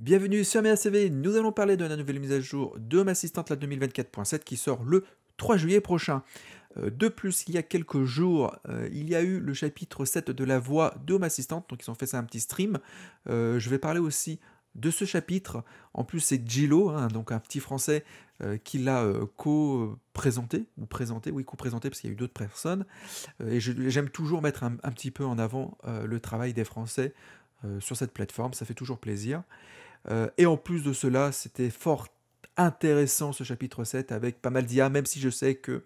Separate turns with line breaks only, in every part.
Bienvenue sur MiaCV, nous allons parler de la nouvelle mise à jour de Assistante la 2024.7 qui sort le 3 juillet prochain. Euh, de plus, il y a quelques jours, euh, il y a eu le chapitre 7 de la voix de Home Assistant, donc ils ont fait ça un petit stream. Euh, je vais parler aussi de ce chapitre. En plus, c'est Gilo, hein, donc un petit français qui l'a co-présenté, ou présenté, oui, co-présenté, parce qu'il y a eu d'autres personnes. et j'aime toujours mettre un, petit peu en avant le travail des Français euh, sur cette plateforme, ça fait toujours plaisir. Euh, et en plus de cela, c'était fort intéressant ce chapitre 7 avec pas mal d'IA, même si je sais que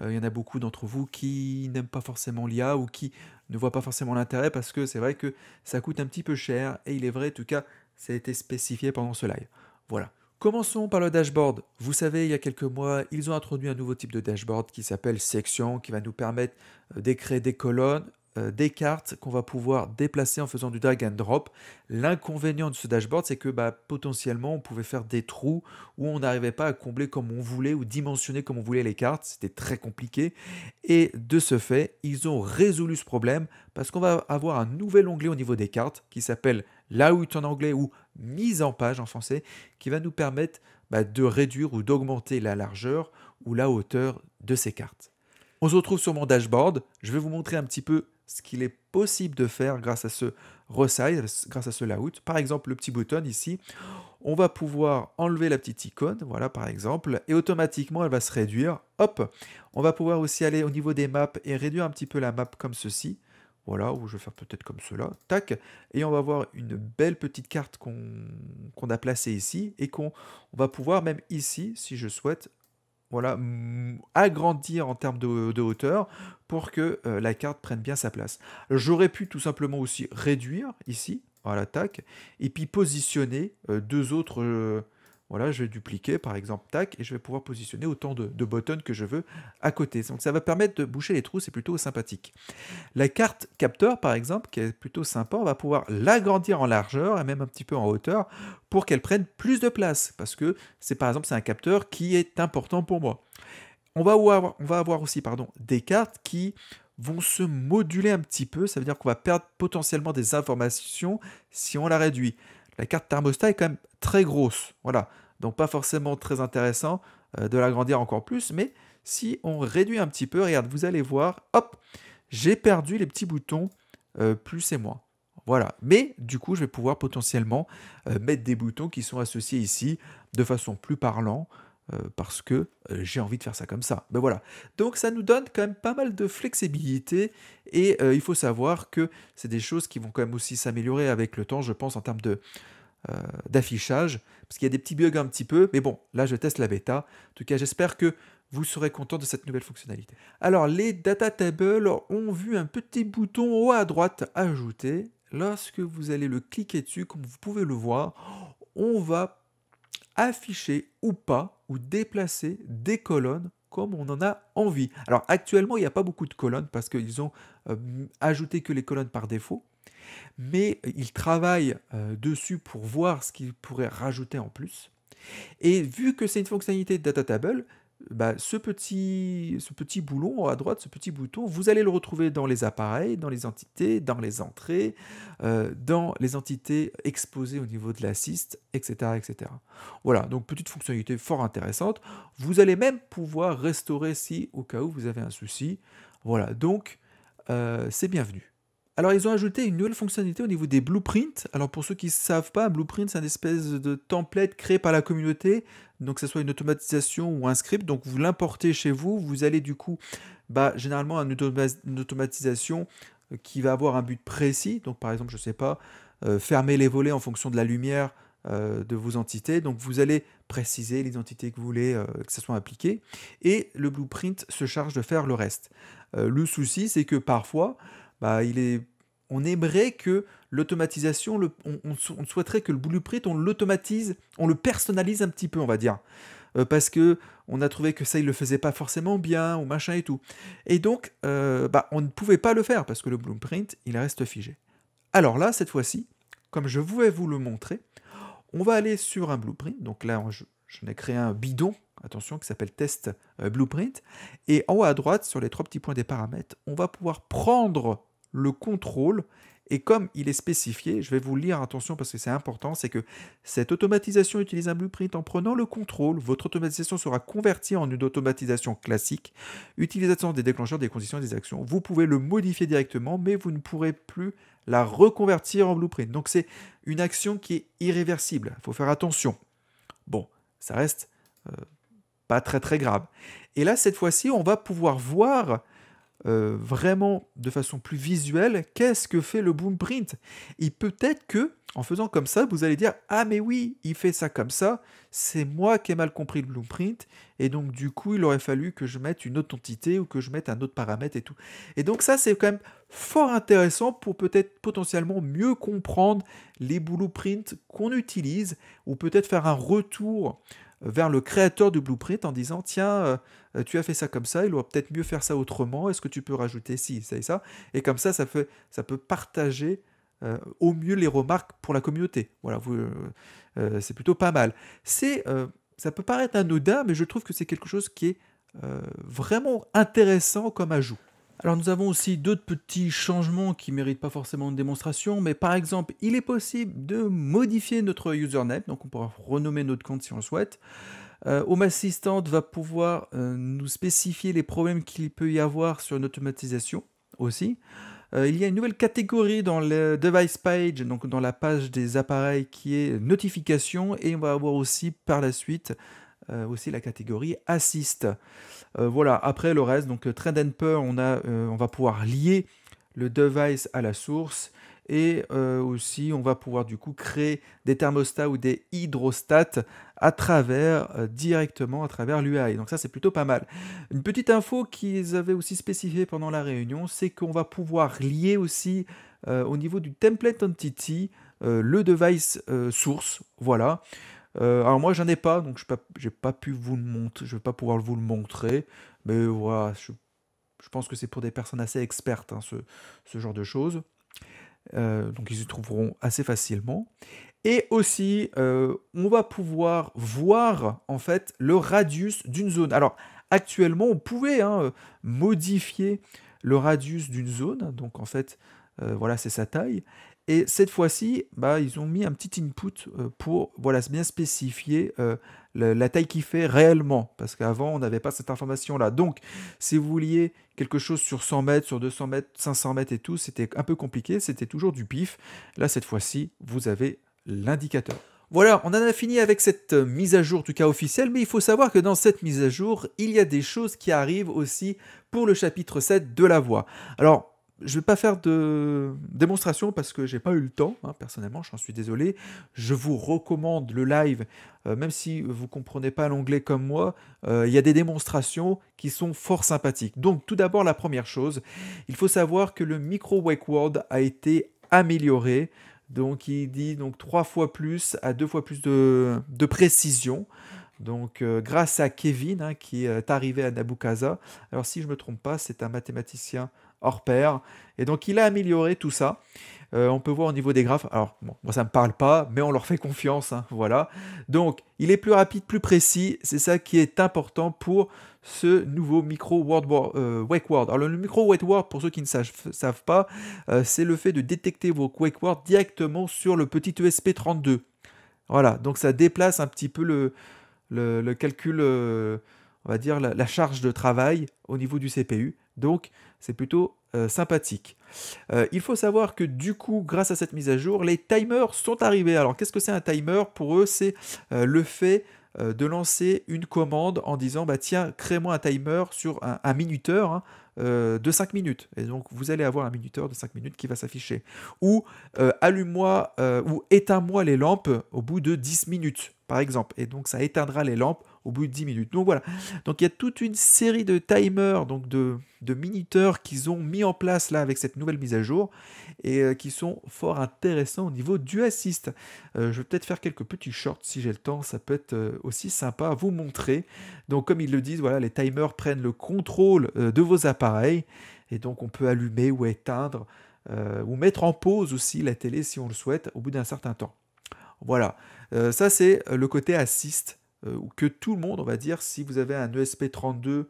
euh, il y en a beaucoup d'entre vous qui n'aiment pas forcément l'IA ou qui ne voient pas forcément l'intérêt parce que c'est vrai que ça coûte un petit peu cher et il est vrai, en tout cas, ça a été spécifié pendant ce live. Voilà. Commençons par le dashboard. Vous savez, il y a quelques mois, ils ont introduit un nouveau type de dashboard qui s'appelle section, qui va nous permettre d'écrire des colonnes euh, des cartes qu'on va pouvoir déplacer en faisant du drag and drop. L'inconvénient de ce dashboard, c'est que bah, potentiellement, on pouvait faire des trous où on n'arrivait pas à combler comme on voulait ou dimensionner comme on voulait les cartes. C'était très compliqué. Et de ce fait, ils ont résolu ce problème parce qu'on va avoir un nouvel onglet au niveau des cartes qui s'appelle Layout en anglais ou Mise en page en français, qui va nous permettre bah, de réduire ou d'augmenter la largeur ou la hauteur de ces cartes. On se retrouve sur mon dashboard. Je vais vous montrer un petit peu ce qu'il est possible de faire grâce à ce resize, grâce à ce layout. Par exemple, le petit bouton ici, on va pouvoir enlever la petite icône, voilà par exemple, et automatiquement elle va se réduire. Hop On va pouvoir aussi aller au niveau des maps et réduire un petit peu la map comme ceci. Voilà, ou je vais faire peut-être comme cela, tac, et on va avoir une belle petite carte qu'on a placée ici, et qu'on va pouvoir même ici, si je souhaite, voilà, agrandir en termes de, hauteur pour que euh, la carte prenne bien sa place. J'aurais pu tout simplement aussi réduire ici, à l'attaque, et puis positionner euh, deux autres euh, voilà, je vais dupliquer par exemple, tac, et je vais pouvoir positionner autant de, de que je veux à côté. Donc ça va permettre de boucher les trous, c'est plutôt sympathique. La carte capteur par exemple, qui est plutôt sympa, on va pouvoir l'agrandir en largeur et même un petit peu en hauteur pour qu'elle prenne plus de place, parce que c'est par exemple c'est un capteur qui est important pour moi. On va avoir, on va avoir aussi pardon, des cartes qui vont se moduler un petit peu, ça veut dire qu'on va perdre potentiellement des informations si on la réduit. La carte thermostat est quand même très grosse. Voilà. Donc pas forcément très intéressant euh, de l'agrandir encore plus, mais si on réduit un petit peu, regarde, vous allez voir, hop, j'ai perdu les petits boutons euh, plus et moins. Voilà, mais du coup, je vais pouvoir potentiellement euh, mettre des boutons qui sont associés ici de façon plus parlant parce que j'ai envie de faire ça comme ça. Ben voilà, donc ça nous donne quand même pas mal de flexibilité et il faut savoir que c'est des choses qui vont quand même aussi s'améliorer avec le temps, je pense, en termes de, euh, d'affichage, parce qu'il y a des petits bugs un petit peu, mais bon, là je teste la bêta. En tout cas, j'espère que vous serez content de cette nouvelle fonctionnalité. Alors, les data tables ont vu un petit bouton haut à droite ajouté. Lorsque vous allez le cliquer dessus, comme vous pouvez le voir, on va afficher ou pas, ou déplacer des colonnes comme on en a envie. Alors actuellement, il n'y a pas beaucoup de colonnes parce qu'ils ont euh, ajouté que les colonnes par défaut mais il travaille euh, dessus pour voir ce qu'il pourrait rajouter en plus. Et vu que c'est une fonctionnalité de data table, bah, ce, petit, ce petit boulon à droite, ce petit bouton, vous allez le retrouver dans les appareils, dans les entités, dans les entrées, euh, dans les entités exposées au niveau de l'assist, etc., etc. Voilà, donc petite fonctionnalité fort intéressante. Vous allez même pouvoir restaurer si, au cas où, vous avez un souci. Voilà, donc euh, c'est bienvenu. Alors ils ont ajouté une nouvelle fonctionnalité au niveau des blueprints. Alors pour ceux qui ne savent pas, un blueprint c'est une espèce de template créé par la communauté, donc que ce soit une automatisation ou un script. Donc vous l'importez chez vous, vous allez du coup, bah, généralement une, une automatisation euh, qui va avoir un but précis. Donc par exemple, je ne sais pas, euh, fermer les volets en fonction de la lumière euh, de vos entités. Donc vous allez préciser l'identité que vous voulez que ça soit appliqué. Et le blueprint se charge de faire le reste. le souci c'est que parfois... Bah, il est, on aimerait que l'automatisation, le, on, souhaiterait que le blueprint, on l'automatise, on le personnalise un petit peu, on va dire. Euh, parce que on a trouvé que ça, il le faisait pas forcément bien, ou machin et tout. Et donc, euh, bah, on ne pouvait pas le faire, parce que le blueprint, il reste figé. Alors là, cette fois-ci, comme je voulais vous le montrer, on va aller sur un blueprint. Donc là, je, je n'ai créé un bidon, attention, qui s'appelle test euh, blueprint. Et en haut à droite, sur les trois petits points des paramètres, on va pouvoir prendre le contrôle. Et comme il est spécifié, je vais vous lire, attention parce que c'est important, c'est que cette automatisation utilise un blueprint en prenant le contrôle. Votre automatisation sera convertie en une automatisation classique. utilisant des déclencheurs, des conditions et des actions. Vous pouvez le modifier directement, mais vous ne pourrez plus la reconvertir en blueprint. Donc c'est une action qui est irréversible. Il faut faire attention. Bon, ça reste euh, pas très très grave. Et là, cette fois-ci, on va pouvoir voir euh, vraiment de façon plus visuelle qu'est-ce que fait le blueprint. Et peut-être que, en faisant comme ça, vous allez dire Ah, mais oui, il fait ça comme ça, c'est moi qui ai mal compris le blueprint, et donc du coup, il aurait fallu que je mette une autre entité ou que je mette un autre paramètre et tout. Et donc, ça, c'est quand même fort intéressant pour peut-être potentiellement mieux comprendre les blueprints qu'on utilise ou peut-être faire un retour vers le créateur du blueprint en disant tiens, euh, euh, tu as fait ça comme ça, il aurait peut-être mieux faire ça autrement, est-ce que tu peux rajouter si ça et ça Et comme ça, ça, fait, ça peut partager euh, au mieux les remarques pour la communauté. Voilà, vous c'est plutôt pas mal. C'est, ça peut paraître anodin, mais je trouve que c'est quelque chose qui est vraiment intéressant comme ajout. Alors nous avons aussi d'autres petits changements qui ne méritent pas forcément une démonstration, mais par exemple, il est possible de modifier notre username, donc on pourra renommer notre compte si on le souhaite. Euh, Home Assistant va pouvoir euh, nous spécifier les problèmes qu'il peut y avoir sur une automatisation aussi. Euh, il y a une nouvelle catégorie dans le device page, donc dans la page des appareils qui est notification, et on va avoir aussi par la suite euh, aussi la catégorie assist. Euh, voilà, après le reste, donc euh, Trend and on, a, on va pouvoir lier le device à la source et aussi on va pouvoir du coup créer des thermostats ou des hydrostats à travers directement à travers l'UI. Donc ça c'est plutôt pas mal. Une petite info qu'ils avaient aussi spécifié pendant la réunion, c'est qu'on va pouvoir lier aussi au niveau du template entity le device source. Voilà. Euh, alors moi j'en ai pas, donc je n'ai pas, pas, pu vous le montrer, je vais pas pouvoir vous le montrer, mais voilà, je, pense que c'est pour des personnes assez expertes hein, ce, ce, genre de choses. Euh, donc ils y trouveront assez facilement. Et aussi, euh, on va pouvoir voir en fait le radius d'une zone. Alors actuellement, on pouvait hein, modifier le radius d'une zone, donc en fait, voilà, c'est sa taille. Et cette fois-ci, bah, ils ont mis un petit input euh, pour voilà, bien spécifier euh, la, taille qu'il fait réellement, parce qu'avant, on n'avait pas cette information-là. Donc, si vous vouliez quelque chose sur 100 mètres, sur 200 mètres, 500 mètres et tout, c'était un peu compliqué, c'était toujours du pif. Là, cette fois-ci, vous avez l'indicateur. Voilà, on en a fini avec cette euh, mise à jour, du tout cas officiel. mais il faut savoir que dans cette mise à jour, il y a des choses qui arrivent aussi pour le chapitre 7 de la voix. Alors, je ne vais pas faire de démonstration parce que j'ai pas eu le temps, hein, personnellement, j'en suis désolé. Je vous recommande le live, euh, même si vous ne comprenez pas l'anglais comme moi, euh, il y a des démonstrations qui sont fort sympathiques. Donc tout d'abord la première chose, il faut savoir que le micro Wake World a été amélioré. Donc il dit donc trois fois plus à deux fois plus de précision. Donc, euh, grâce à Kevin, hein, qui est arrivé à Nabucasa. Alors, si je ne me trompe pas, c'est un mathématicien hors pair. Et donc, il a amélioré tout ça. Euh, on peut voir au niveau des graphes. Alors, moi, ça ne me parle pas, mais on leur fait confiance. Hein, voilà. Donc, il est plus rapide, plus précis. C'est ça qui est important pour ce nouveau micro euh, Wake Alors, le micro Wake pour ceux qui ne savent, pas, c'est le fait de détecter vos Wake directement sur le petit ESP32. Voilà. Donc, ça déplace un petit peu le le, calcul, euh, on va dire, la, charge de travail au niveau du CPU. Donc, c'est plutôt euh, sympathique. Euh, il faut savoir que du coup, grâce à cette mise à jour, les timers sont arrivés. Alors, qu'est-ce que c'est un timer Pour eux, c'est le fait de lancer une commande en disant bah tiens crée-moi un timer sur un, minuteur hein, de 5 minutes et donc vous allez avoir un minuteur de 5 minutes qui va s'afficher ou allume-moi ou éteins-moi les lampes au bout de 10 minutes exemple. Et donc ça éteindra les lampes au bout de 10 minutes. Donc voilà. Donc il y a toute une série de timers, donc de, de minuteurs qu'ils ont mis en place là avec cette nouvelle mise à jour et euh, qui sont fort intéressants au niveau du assist. Euh, je vais peut-être faire quelques petits shorts si j'ai le temps, ça peut être euh, aussi sympa à vous montrer. Donc comme ils le disent, voilà, les timers prennent le contrôle de vos appareils et donc on peut allumer ou éteindre ou mettre en pause aussi la télé si on le souhaite au bout d'un certain temps. Voilà. Euh, ça, c'est euh, le côté assist euh, ou que tout le monde, on va dire, si vous avez un ESP32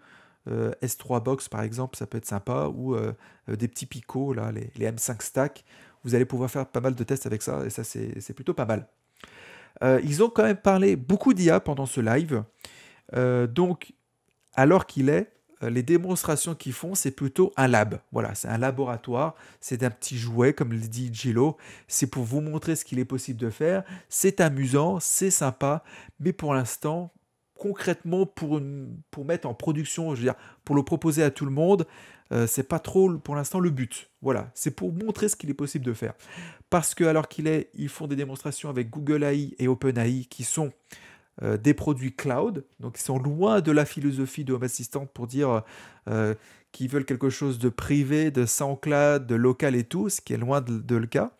S3 Box par exemple, ça peut être sympa, ou des petits picots, là, les, les, M5 Stack, vous allez pouvoir faire pas mal de tests avec ça, et ça, c'est plutôt pas mal. ils ont quand même parlé beaucoup d'IA pendant ce live, donc, alors qu'il est euh, les démonstrations qu'ils font, c'est plutôt un lab. Voilà, c'est un laboratoire, c'est un petit jouet, comme le dit Gillo. C'est pour vous montrer ce qu'il est possible de faire. C'est amusant, c'est sympa, mais pour l'instant, concrètement, pour, pour mettre en production, je veux dire, pour le proposer à tout le monde, euh, c'est pas trop pour l'instant le but. Voilà, c'est pour montrer ce qu'il est possible de faire. Parce que, alors qu'il est, ils font des démonstrations avec Google AI et OpenAI qui sont euh, des produits cloud. Donc ils sont loin de la philosophie de Home Assistant pour dire euh, qu'ils veulent quelque chose de privé, de sans cloud, de local et tout, ce qui est loin de, le cas.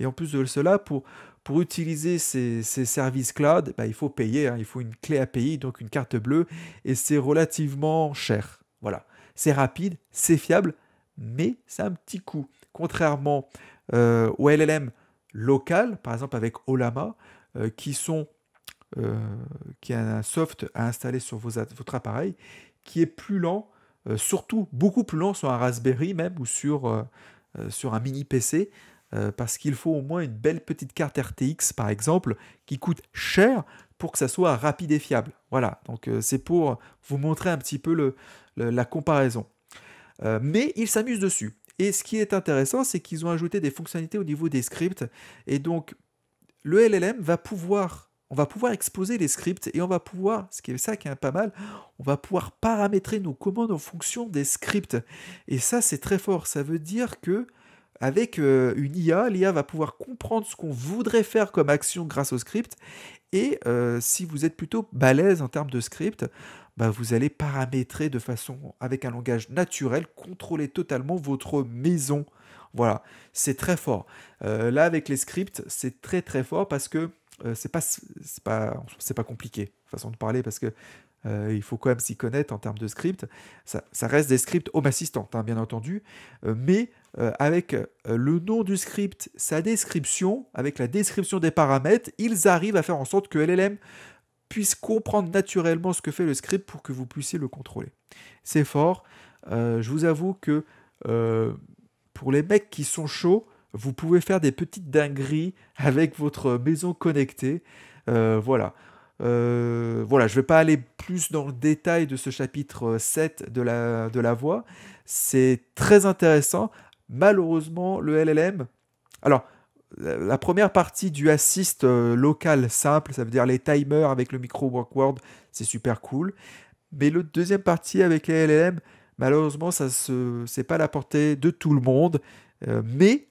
Et en plus de cela, pour, pour utiliser ces, ces, services cloud, bah, il faut payer, hein. il faut une clé API, donc une carte bleue, et c'est relativement cher. Voilà, c'est rapide, c'est fiable, mais c'est un petit coût. Contrairement euh, au LLM local, par exemple avec Olama, euh, qui sont euh, qui a un soft à installer sur vos, votre appareil, qui est plus lent, euh, surtout beaucoup plus lent sur un Raspberry même ou sur, euh, sur un mini PC, parce qu'il faut au moins une belle petite carte RTX par exemple, qui coûte cher pour que ça soit rapide et fiable. Voilà, donc c'est pour vous montrer un petit peu le, la comparaison. mais ils s'amusent dessus. Et ce qui est intéressant, c'est qu'ils ont ajouté des fonctionnalités au niveau des scripts. Et donc, le LLM va pouvoir on va pouvoir exposer les scripts et on va pouvoir, ce qui est ça qui est pas mal, on va pouvoir paramétrer nos commandes en fonction des scripts. Et ça, c'est très fort. Ça veut dire que avec euh, une IA, l'IA va pouvoir comprendre ce qu'on voudrait faire comme action grâce au script. Et euh, si vous êtes plutôt balèze en termes de script, bah, vous allez paramétrer de façon, avec un langage naturel, contrôler totalement votre maison. Voilà, c'est très fort. Euh, là, avec les scripts, c'est très très fort parce que euh, c'est pas c'est pas c'est pas compliqué façon de parler parce que euh, il faut quand même s'y connaître en termes de script. Ça, ça reste des scripts Home Assistant, hein, bien entendu, euh, mais avec le nom du script, sa description, avec la description des paramètres, ils arrivent à faire en sorte que LLM puisse comprendre naturellement ce que fait le script pour que vous puissiez le contrôler. C'est fort. je vous avoue que pour les mecs qui sont chauds, vous pouvez faire des petites dingueries avec votre maison connectée. Euh, voilà. Euh, voilà, je ne vais pas aller plus dans le détail de ce chapitre 7 de la, de la voix. C'est très intéressant. Malheureusement, le LLM. Alors, la première partie du assist euh, local simple, ça veut dire les timers avec le micro workword c'est super cool. Mais le deuxième partie avec le LLM, malheureusement, ça se, c'est pas la portée de tout le monde. mais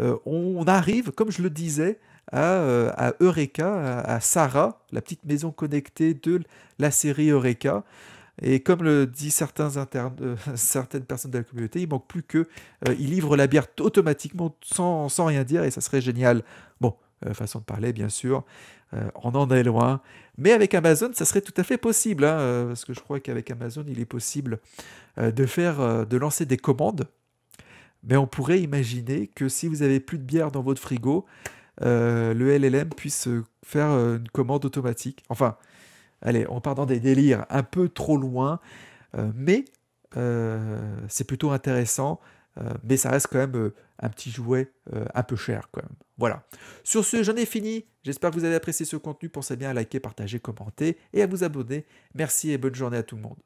euh, on arrive, comme je le disais, à, euh, Eureka, à, Sarah, la petite maison connectée de la série Eureka. Et comme le disent certains euh, certaines personnes de la communauté, il manque plus que il livre la bière automatiquement sans, rien dire et ça serait génial. Bon, façon de parler bien sûr, on en est loin. Mais avec Amazon, ça serait tout à fait possible, hein, parce que je crois qu'avec Amazon, il est possible de faire, de lancer des commandes mais on pourrait imaginer que si vous avez plus de bière dans votre frigo, euh, le LLM puisse euh, faire euh, une commande automatique. Enfin, allez, on part dans des délires un peu trop loin, mais c'est plutôt intéressant. mais ça reste quand même un petit jouet un peu cher quand même. Voilà. Sur ce, j'en ai fini. J'espère que vous avez apprécié ce contenu. Pensez bien à liker, partager, commenter et à vous abonner. Merci et bonne journée à tout le monde.